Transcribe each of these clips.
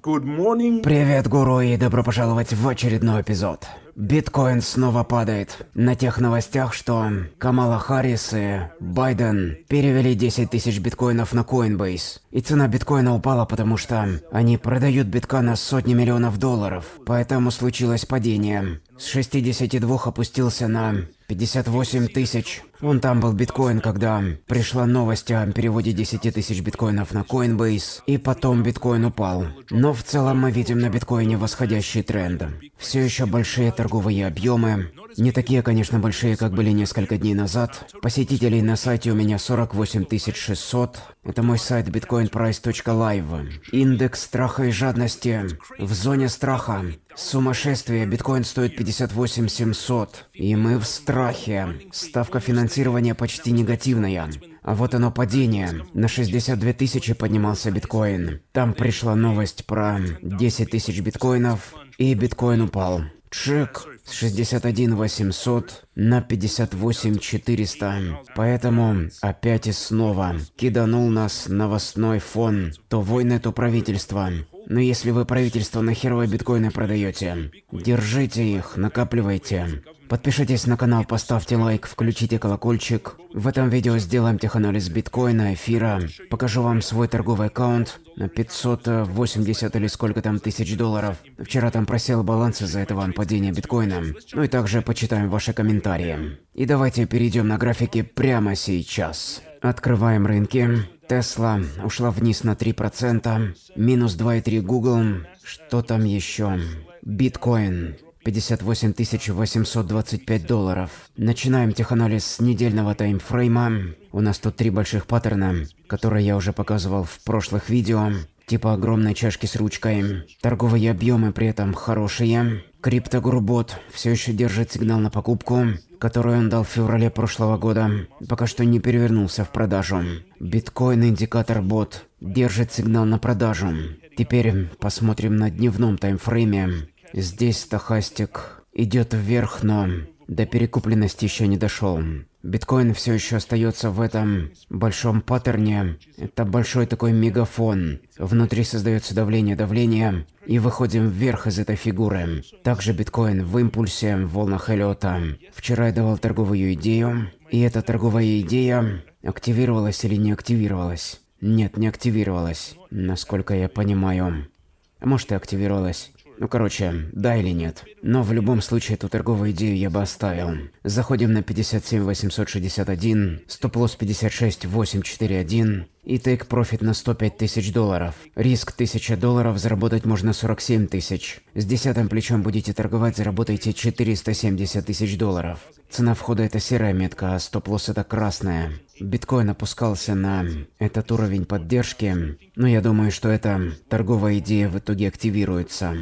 Привет, гуру, и добро пожаловать в очередной эпизод. Биткоин снова падает. На тех новостях, что Камала Харрис и Байден перевели 10 тысяч биткоинов на Coinbase. И цена биткоина упала, потому что они продают битка на сотни миллионов долларов. Поэтому случилось падение. С 62 опустился на 58 тысяч. Он там был биткоин, когда пришла новость о переводе 10 тысяч биткоинов на Coinbase, и потом биткоин упал. Но в целом мы видим на биткоине восходящий тренд. Все еще большие торговые объемы, не такие, конечно, большие, как были несколько дней назад. Посетителей на сайте у меня 48 600. Это мой сайт bitcoinprice.live. Индекс страха и жадности в зоне страха Сумасшествие, биткоин стоит 58 700, и мы в страхе. Ставка финансирования почти негативная. А вот оно падение. На 62 тысячи поднимался биткоин. Там пришла новость про 10 тысяч биткоинов, и биткоин упал. Чек с 61 800 на 58 400. Поэтому опять и снова киданул нас новостной фон. То войны, то правительство. Но если вы правительство на херово биткоины продаете, держите их, накапливайте. Подпишитесь на канал, поставьте лайк, включите колокольчик. В этом видео сделаем теханализ биткоина, эфира. Покажу вам свой торговый аккаунт на 580 или сколько там тысяч долларов. Вчера там просел баланс из-за этого падения биткоина. Ну и также почитаем ваши комментарии. И давайте перейдем на графики прямо сейчас. Открываем рынки. Тесла ушла вниз на 3%, минус 2,3 Google, что там еще? Биткоин 58 825 долларов. Начинаем теханализ с недельного таймфрейма. У нас тут три больших паттерна, которые я уже показывал в прошлых видео. Типа огромной чашки с ручкой. Торговые объемы при этом хорошие. Криптогурбот все еще держит сигнал на покупку, который он дал в феврале прошлого года, пока что не перевернулся в продажу. Биткоин индикатор бот держит сигнал на продажу. Теперь посмотрим на дневном таймфрейме. Здесь стохастик идет вверх, но до перекупленности еще не дошел. Биткоин все еще остается в этом большом паттерне. Это большой такой мегафон. Внутри создается давление, давление, и выходим вверх из этой фигуры. Также биткоин в импульсе, в волнах Эллиота. Вчера я давал торговую идею, и эта торговая идея активировалась или не активировалась. Нет, не активировалась, насколько я понимаю. Может и активировалась. Ну короче, да или нет. Но в любом случае эту торговую идею я бы оставил. Заходим на 57 861, стоп-лосс 56 841 и тейк-профит на 105 тысяч долларов. Риск 1000 долларов, заработать можно 47 тысяч. С десятым плечом будете торговать, заработаете 470 тысяч долларов. Цена входа это серая метка, а стоп-лосс это красная биткоин опускался на этот уровень поддержки, но я думаю, что эта торговая идея в итоге активируется,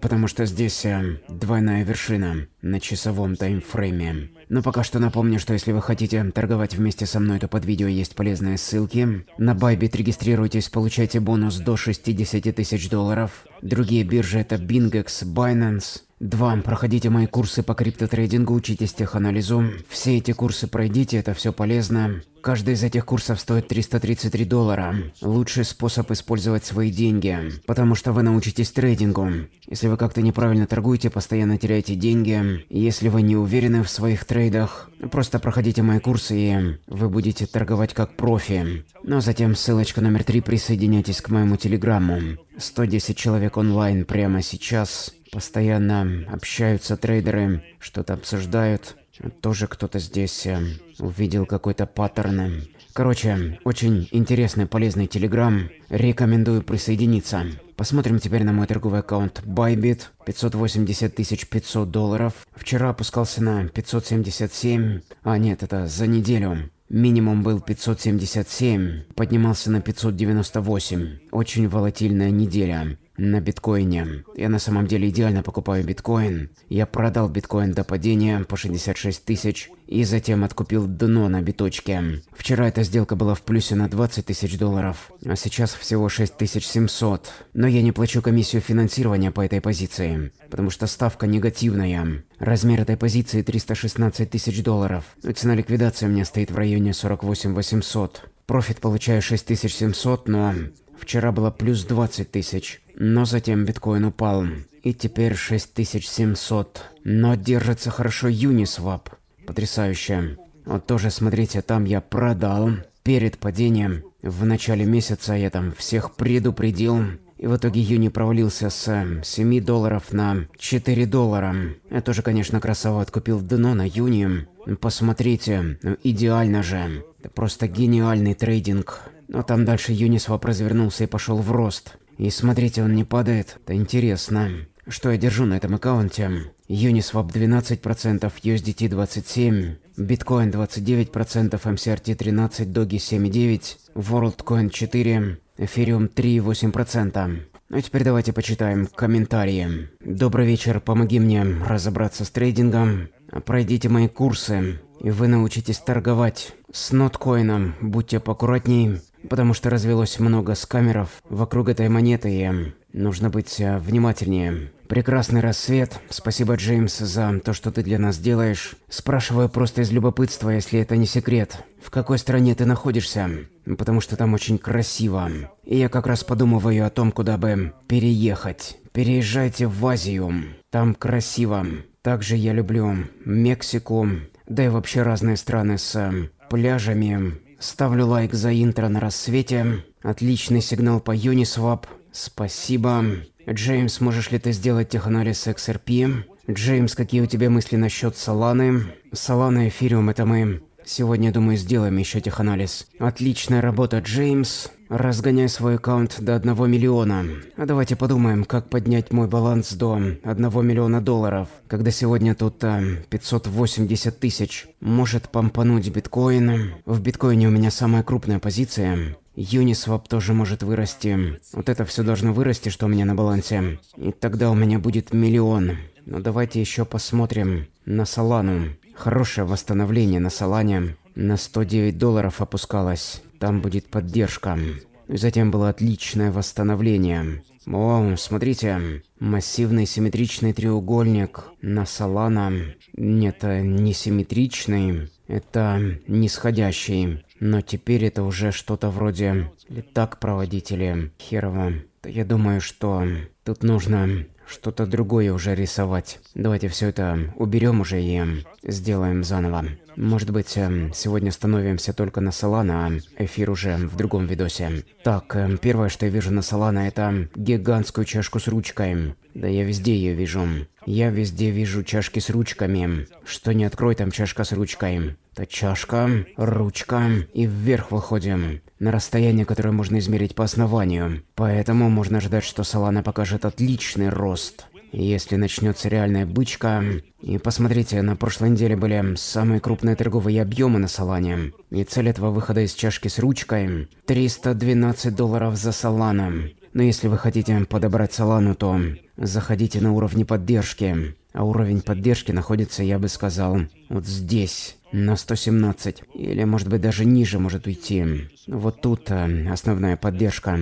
потому что здесь э, двойная вершина на часовом таймфрейме. Но пока что напомню, что если вы хотите торговать вместе со мной, то под видео есть полезные ссылки. На Bybit регистрируйтесь, получайте бонус до 60 тысяч долларов. Другие биржи это Bingex, Binance, Два. Проходите мои курсы по криптотрейдингу, учитесь теханализу. Все эти курсы пройдите, это все полезно. Каждый из этих курсов стоит 333 доллара. Лучший способ использовать свои деньги, потому что вы научитесь трейдингу. Если вы как-то неправильно торгуете, постоянно теряете деньги. Если вы не уверены в своих трейдах, просто проходите мои курсы и вы будете торговать как профи. Но ну, а затем ссылочка номер три, присоединяйтесь к моему телеграмму. 110 человек онлайн прямо сейчас. Постоянно общаются трейдеры, что-то обсуждают. Тоже кто-то здесь э, увидел какой-то паттерн. Короче, очень интересный, полезный телеграм. Рекомендую присоединиться. Посмотрим теперь на мой торговый аккаунт Bybit. 580 500 долларов. Вчера опускался на 577. А нет, это за неделю. Минимум был 577, поднимался на 598. Очень волатильная неделя на биткоине. Я на самом деле идеально покупаю биткоин. Я продал биткоин до падения по 66 тысяч и затем откупил дно на биточке. Вчера эта сделка была в плюсе на 20 тысяч долларов, а сейчас всего 6700. Но я не плачу комиссию финансирования по этой позиции, потому что ставка негативная. Размер этой позиции 316 тысяч долларов. Цена ликвидации у меня стоит в районе 48 800. Профит получаю 6700, но Вчера было плюс 20 тысяч, но затем биткоин упал. И теперь 6700. Но держится хорошо Uniswap. Потрясающе. Вот тоже смотрите, там я продал перед падением. В начале месяца я там всех предупредил. И в итоге Юни провалился с 7 эм, долларов на 4 доллара. Я тоже, конечно, красава откупил дно на Юни. Посмотрите, ну, идеально же. Это просто гениальный трейдинг. Но там дальше Юнисвап развернулся и пошел в рост. И смотрите, он не падает. Это интересно. Что я держу на этом аккаунте? Uniswap 12%, USDT 27%, Bitcoin 29%, MCRT 13%, Doge 7,9%, WorldCoin 4%, Ethereum 3,8%. Ну теперь давайте почитаем комментарии. Добрый вечер, помоги мне разобраться с трейдингом. Пройдите мои курсы, и вы научитесь торговать. С ноткоином будьте поаккуратней потому что развелось много скамеров вокруг этой монеты, и нужно быть э, внимательнее. Прекрасный рассвет. Спасибо, Джеймс, за то, что ты для нас делаешь. Спрашиваю просто из любопытства, если это не секрет. В какой стране ты находишься? Потому что там очень красиво. И я как раз подумываю о том, куда бы переехать. Переезжайте в Азию. Там красиво. Также я люблю Мексику, да и вообще разные страны с э, пляжами, Ставлю лайк за интро на рассвете. Отличный сигнал по Uniswap. Спасибо. Джеймс, можешь ли ты сделать теханализ XRP? Джеймс, какие у тебя мысли насчет Соланы? Солана, Эфириум — это мы Сегодня, думаю, сделаем еще теханализ. Отличная работа, Джеймс. Разгоняй свой аккаунт до 1 миллиона. А давайте подумаем, как поднять мой баланс до 1 миллиона долларов, когда сегодня тут а, э, 580 тысяч. Может помпануть биткоин. В биткоине у меня самая крупная позиция. Uniswap тоже может вырасти. Вот это все должно вырасти, что у меня на балансе. И тогда у меня будет миллион. Но давайте еще посмотрим на Солану. Хорошее восстановление на Салане. На 109 долларов опускалось. Там будет поддержка. затем было отличное восстановление. О, смотрите. Массивный симметричный треугольник на Солана. Нет, это не симметричный. Это нисходящий. Но теперь это уже что-то вроде летак-проводители. Херово. Я думаю, что тут нужно что-то другое уже рисовать. Давайте все это уберем уже и сделаем заново. Может быть, эм, сегодня становимся только на Солана, а эфир уже в другом видосе. Так, эм, первое, что я вижу на Солана, это гигантскую чашку с ручкой. Да я везде ее вижу. Я везде вижу чашки с ручками. Что не открой, там чашка с ручкой то чашка, ручка и вверх выходим. На расстояние, которое можно измерить по основанию. Поэтому можно ждать, что Солана покажет отличный рост. Если начнется реальная бычка... И посмотрите, на прошлой неделе были самые крупные торговые объемы на Солане. И цель этого выхода из чашки с ручкой – 312 долларов за Соланом. Но если вы хотите подобрать Солану, то заходите на уровни поддержки. А уровень поддержки находится, я бы сказал, вот здесь на 117. Или, может быть, даже ниже может уйти. Вот тут э, основная поддержка.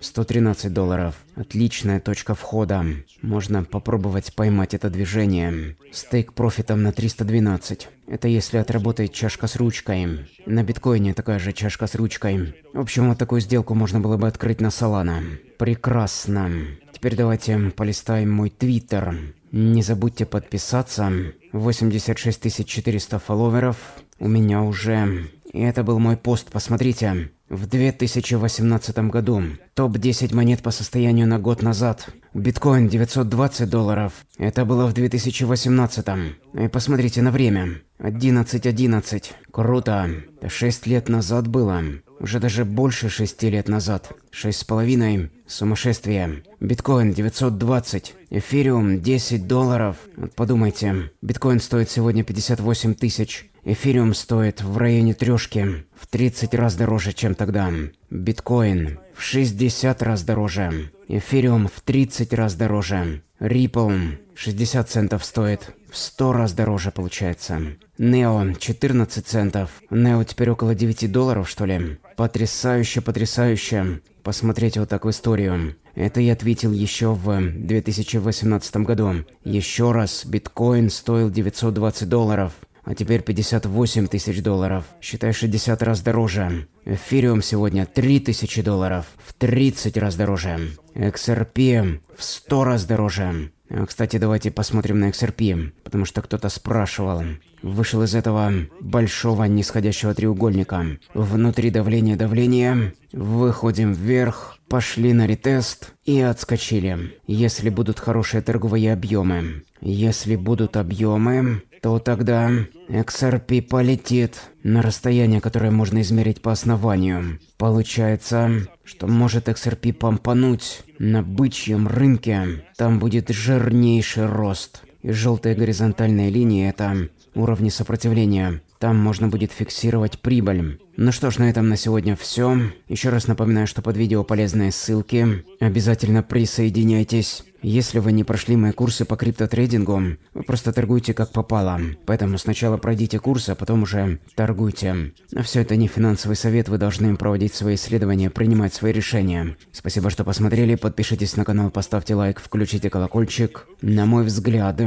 113 долларов. Отличная точка входа. Можно попробовать поймать это движение. Стейк профитом на 312. Это если отработает чашка с ручкой. На биткоине такая же чашка с ручкой. В общем, вот такую сделку можно было бы открыть на Solana. Прекрасно. Теперь давайте полистаем мой твиттер. Не забудьте подписаться. 86 400 фолловеров у меня уже. И это был мой пост, посмотрите. В 2018 году. Топ-10 монет по состоянию на год назад. Биткоин 920 долларов. Это было в 2018. И посмотрите на время. 11.11. 11. Круто. 6 лет назад было. Уже даже больше шести лет назад. Шесть с половиной. Сумасшествие. Биткоин 920. Эфириум 10 долларов. Вот подумайте. Биткоин стоит сегодня 58 тысяч. Эфириум стоит в районе трешки. В 30 раз дороже, чем тогда. Биткоин в 60 раз дороже. Эфириум в 30 раз дороже. Ripple 60 центов стоит в 100 раз дороже получается. Нео 14 центов. Нео теперь около 9 долларов, что ли? Потрясающе, потрясающе. Посмотреть вот так в историю. Это я ответил еще в 2018 году. Еще раз, биткоин стоил 920 долларов а теперь 58 тысяч долларов. Считай 60 раз дороже. Эфириум сегодня 3000 долларов, в 30 раз дороже. XRP в 100 раз дороже. Э, кстати, давайте посмотрим на XRP, потому что кто-то спрашивал. Вышел из этого большого нисходящего треугольника. Внутри давление, давление. Выходим вверх, пошли на ретест и отскочили. Если будут хорошие торговые объемы. Если будут объемы, то тогда XRP полетит на расстояние, которое можно измерить по основанию. Получается, что может XRP помпануть на бычьем рынке там будет жирнейший рост. И желтые горизонтальные линии – это уровни сопротивления. Там можно будет фиксировать прибыль. Ну что ж, на этом на сегодня все. Еще раз напоминаю, что под видео полезные ссылки. Обязательно присоединяйтесь. Если вы не прошли мои курсы по криптотрейдингу, вы просто торгуйте как попало. Поэтому сначала пройдите курсы, а потом уже торгуйте. Но а все это не финансовый совет, вы должны проводить свои исследования, принимать свои решения. Спасибо, что посмотрели, подпишитесь на канал, поставьте лайк, включите колокольчик. На мой взгляд,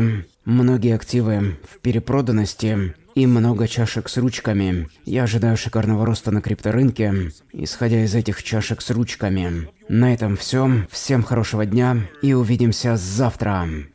многие активы в перепроданности и много чашек с ручками. Я ожидаю шикарного роста на крипторынке, исходя из этих чашек с ручками. На этом все. Всем хорошего дня и увидимся завтра.